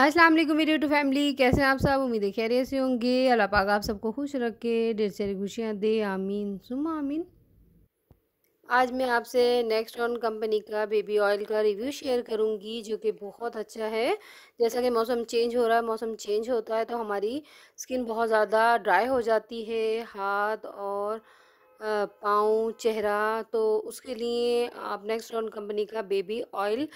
अस्सलाम वालेकुम video YouTube family कैसे हैं आप सब उम्मीद है खैरियत से होंगे अल्लाह पाक आप सबको खुश रखे ढेर सारी खुशियाँ दे आमीन सुमा आमीन आज मैं आपसे नेक्स्ट ऑन कंपनी का बेबी ऑयल का रिव्यू शेयर करूंगी जो कि बहुत अच्छा है जैसा कि मौसम चेंज हो रहा है मौसम चेंज होता है तो हमारी स्किन बहुत ज़्यादा ड्राई हो जाती है हाथ और पाँव चेहरा तो उसके लिए आप नेक्स्ट ऑन कंपनी का बेबी ऑयल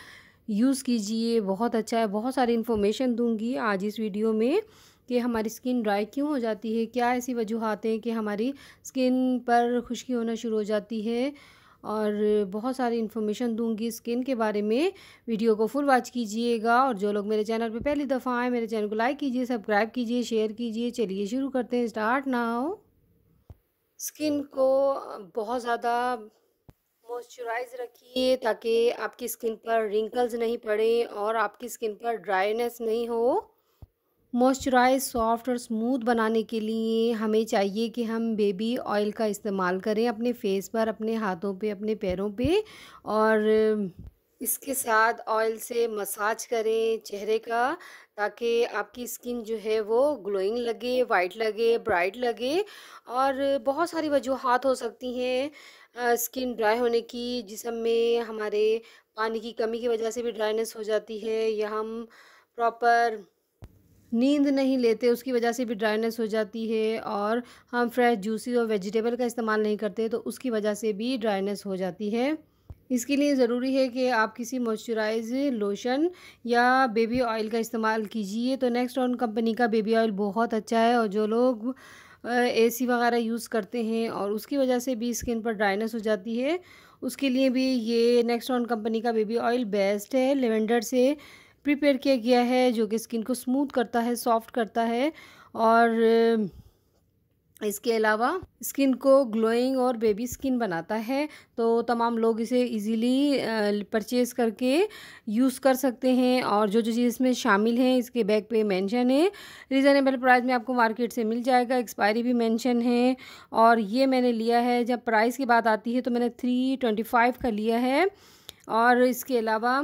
यूज़ कीजिए बहुत अच्छा है बहुत सारी इन्फॉर्मेशन दूंगी आज इस वीडियो में कि हमारी स्किन ड्राई क्यों हो जाती है क्या ऐसी वजूहत हैं कि हमारी स्किन पर खुश्की होना शुरू हो जाती है और बहुत सारी इन्फॉर्मेशन दूंगी स्किन के बारे में वीडियो को फुल वॉच कीजिएगा और जो लोग मेरे चैनल पे पहली दफ़ा आए मेरे चैनल को लाइक कीजिए सब्सक्राइब कीजिए शेयर कीजिए चलिए शुरू करते हैं स्टार्ट ना हो स्किन को बहुत ज़्यादा मॉइस्चराइज रखिए ताकि आपकी स्किन पर रिंकल्स नहीं पड़े और आपकी स्किन पर ड्राइनेस नहीं हो मॉइस्चराइज सॉफ्ट और स्मूथ बनाने के लिए हमें चाहिए कि हम बेबी ऑयल का इस्तेमाल करें अपने फेस पर अपने हाथों पे अपने पैरों पे और इसके साथ ऑयल से मसाज करें चेहरे का ताकि आपकी स्किन जो है वो ग्लोइंग लगे वाइट लगे ब्राइट लगे और बहुत सारी वजूहत हो सकती हैं स्किन ड्राई होने की जिसम में हमारे पानी की कमी की वजह से भी ड्राइनेस हो जाती है या हम प्रॉपर नींद नहीं लेते उसकी वजह से भी ड्राइनेस हो जाती है और हम फ्रेश जूसी और वेजिटेबल का इस्तेमाल नहीं करते तो उसकी वजह से भी ड्राइनेस हो जाती है इसके लिए ज़रूरी है कि आप किसी मॉइस्चराइज लोशन या बेबी ऑयल का इस्तेमाल कीजिए तो नेक्स्ट ऑन कंपनी का बेबी ऑयल बहुत अच्छा है और जो लोग एसी वगैरह यूज़ करते हैं और उसकी वजह से भी स्किन पर ड्राइनेस हो जाती है उसके लिए भी ये नेक्स्ट ऑन कंपनी का बेबी ऑयल बेस्ट है लेवेंडर से प्रिपेयर किया गया है जो कि स्किन को स्मूथ करता है सॉफ्ट करता है और इसके अलावा स्किन को ग्लोइंग और बेबी स्किन बनाता है तो तमाम लोग इसे इजीली परचेज़ करके यूज़ कर सकते हैं और जो जो चीज़ इसमें शामिल हैं इसके बैग पे मेंशन है रिजनेबल प्राइस में आपको मार्केट से मिल जाएगा एक्सपायरी भी मेंशन है और ये मैंने लिया है जब प्राइस की बात आती है तो मैंने थ्री ट्वेंटी फाइव का लिया है और इसके अलावा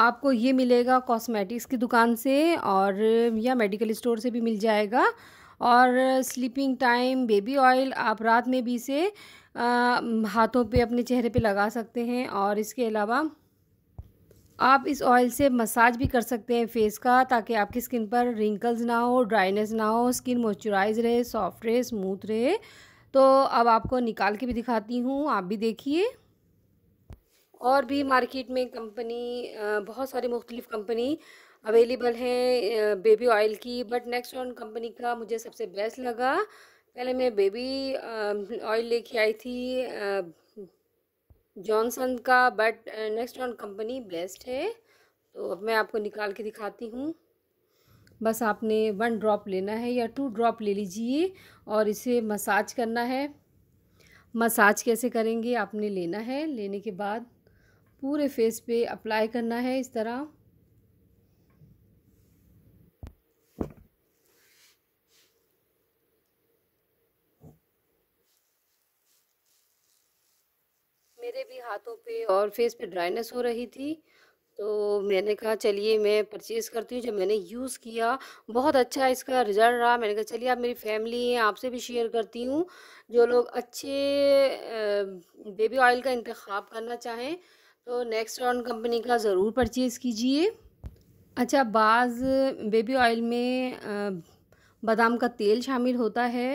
आपको ये मिलेगा कॉस्मेटिक्स की दुकान से और या मेडिकल स्टोर से भी मिल जाएगा और स्लीपिंग टाइम बेबी ऑयल आप रात में भी इसे हाथों पे अपने चेहरे पे लगा सकते हैं और इसके अलावा आप इस ऑयल से मसाज भी कर सकते हैं फेस का ताकि आपकी स्किन पर रिंकल्स ना हो ड्राइनेस ना हो स्किन मॉइस्चराइज रहे सॉफ्ट रहे स्मूथ रहे तो अब आपको निकाल के भी दिखाती हूँ आप भी देखिए और भी मार्केट में कंपनी बहुत सारी मुख्तलिफ़ कंपनी अवेलेबल है बेबी ऑयल की बट नेक्स्ट ऑन कंपनी का मुझे सबसे बेस्ट लगा पहले मैं बेबी ऑयल लेके आई थी जॉनसन का but Nexton company best है तो अब मैं आपको निकाल के दिखाती हूँ बस आपने वन ड्रॉप लेना है या टू ड्रॉप ले लीजिए और इसे मसाज करना है मसाज कैसे करेंगे आपने लेना है लेने के बाद पूरे फेस पे अप्लाई करना है इस तरह मेरे भी हाथों पे और फेस पे ड्राइनेस हो रही थी तो मैंने कहा चलिए मैं परचेज़ करती हूँ जब मैंने यूज़ किया बहुत अच्छा इसका रिज़ल्ट रहा मैंने कहा चलिए आप मेरी फैमिली है आपसे भी शेयर करती हूँ जो लोग अच्छे बेबी ऑयल का इंतखब करना चाहें तो नेक्स्ट राउंड कंपनी का ज़रूर परचेज़ कीजिए अच्छा बाज़ बेबी ऑयल में बादाम का तेल शामिल होता है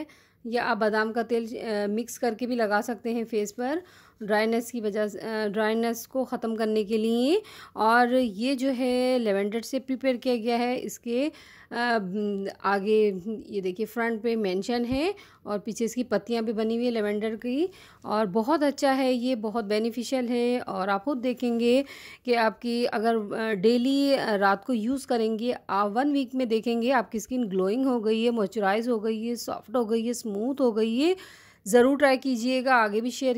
या आप बादाम का तेल मिक्स करके भी लगा सकते हैं फेस पर ड्राइनेस की वजह ड्राइनेस को ख़त्म करने के लिए और ये जो है लेवेंडर से प्रिपेयर किया गया है इसके आगे ये देखिए फ्रंट पे मेंशन है और पीछे इसकी पत्तियां भी बनी हुई है लेवेंडर की और बहुत अच्छा है ये बहुत बेनिफिशियल है और आप खुद देखेंगे कि आपकी अगर डेली रात को यूज़ करेंगे आप वन वीक में देखेंगे आपकी स्किन ग्लोइंग हो गई है मॉइस्चराइज हो गई है सॉफ्ट हो गई है स्मूथ हो गई है ज़रूर ट्राई कीजिएगा आगे भी शेयर